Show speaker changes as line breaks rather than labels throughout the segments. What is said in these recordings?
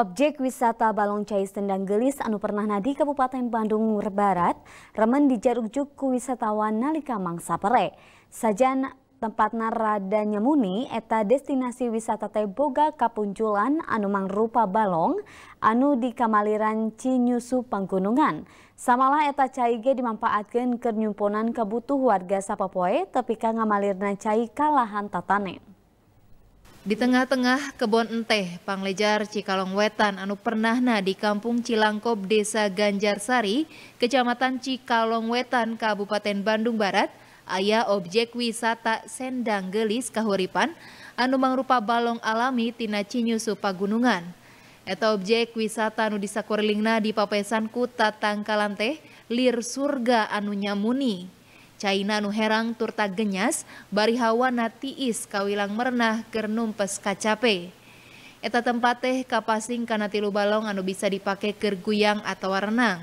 Objek wisata Balong Cai Sendang Gelis anu pernah nadi Kabupaten Bandung Barat remen dijarujuk ku wisatawan nalika mangsa pere. Sajan tempat narada nyemuni eta destinasi wisata teh boga kapunculan anu mangrupa balong anu di kamaliran Cinyusu Panggunungan. Samalah eta cai ge dimanfaatkeun keur nyumponan kebutuh warga Sapapoe tepika ngamalirna cai
kalahan tatanen. Di tengah-tengah kebon enteh, Panglejar Cikalong Wetan anu pernahna di Kampung Cilangkop Desa Ganjarsari, Kecamatan Cikalong Wetan, Kabupaten Bandung Barat, ayah objek wisata Sendang Gelis Kahuripan anu mangrupa balong alami tina Cinyusu Pagunungan. Eta objek wisata anu disakurlingna di Papesan Kuta Tangkalante lir surga anu nyamuni. China herang turta genyas, bari hawa natiis kawilang merenah ker numpes kacape. Eta tempat teh kapasing kana tilu balong anu bisa dipake ker guyang atau renang.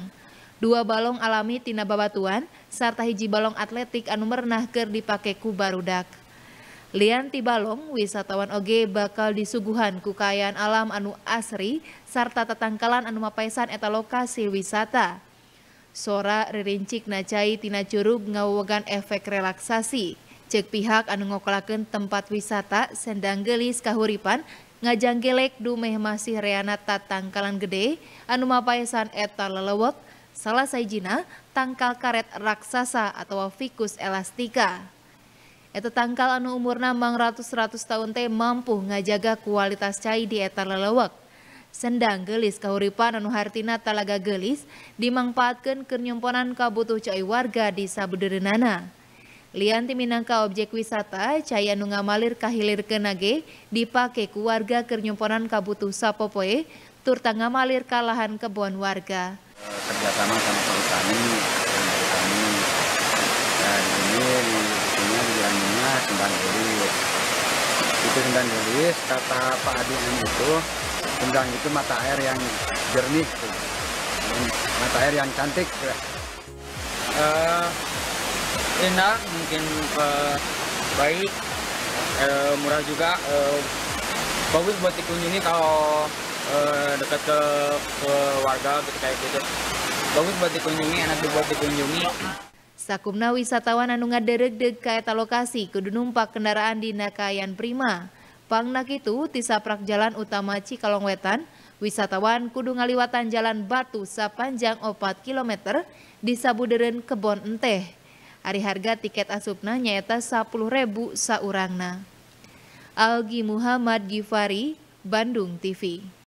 Dua balong alami tina babatuan, sarta hiji balong atletik anu merenah ker dipake ku barudak. Lian tibalong balong, wisatawan oge bakal disuguhan ku alam anu asri, sarta tetangkalan anu mapaisan eta lokasi wisata. Sora ririncik nacai tina curug ngawogan efek relaksasi. Cek pihak anu ngokolakan tempat wisata sendang gelis kahuripan ngajanggelek dumeh masih reana tangkalan gede anu mapayasan eta lelewek salah saijina tangkal karet raksasa atau ficus elastica. Eta tangkal anu umurna mang ratus-ratus tahun teh mampu ngajaga kualitas cai di eta lelewak sendang gelis kahuripan anu hartina talaga gelis dimanfaatkan kenyemponan kabutuh cai warga di Sabuderenana. Lian timinangka objek wisata cai anu ngamalir kahilir kenage dipake ku warga kenyemponan kabutuh sapopoe turta ngamalir kalahan kebon warga. Kerjasama
itu gendang gelis kata Pak Adi itu kendang itu mata air yang jernih mata air yang cantik uh, indah mungkin uh, baik uh, murah juga uh, bagus buat dikunjungi kalau uh, dekat ke, ke warga gitu kayak gitu bagus buat dikunjungi enak buat
dikunjungi Sakumna wisatawan anu ngadereg-deg ka eta lokasi kudu numpak kendaraan dina Nakayan prima. Pangna kitu tisaprak jalan utama Cikalong Wetan, wisatawan kudu ngaliwatan jalan batu sepanjang 4 km di Sabuderen Kebon Enteh. Ari harga tiket asupna nyaeta 10.000 ribu saurangna. Algi Muhammad Gifari, Bandung TV.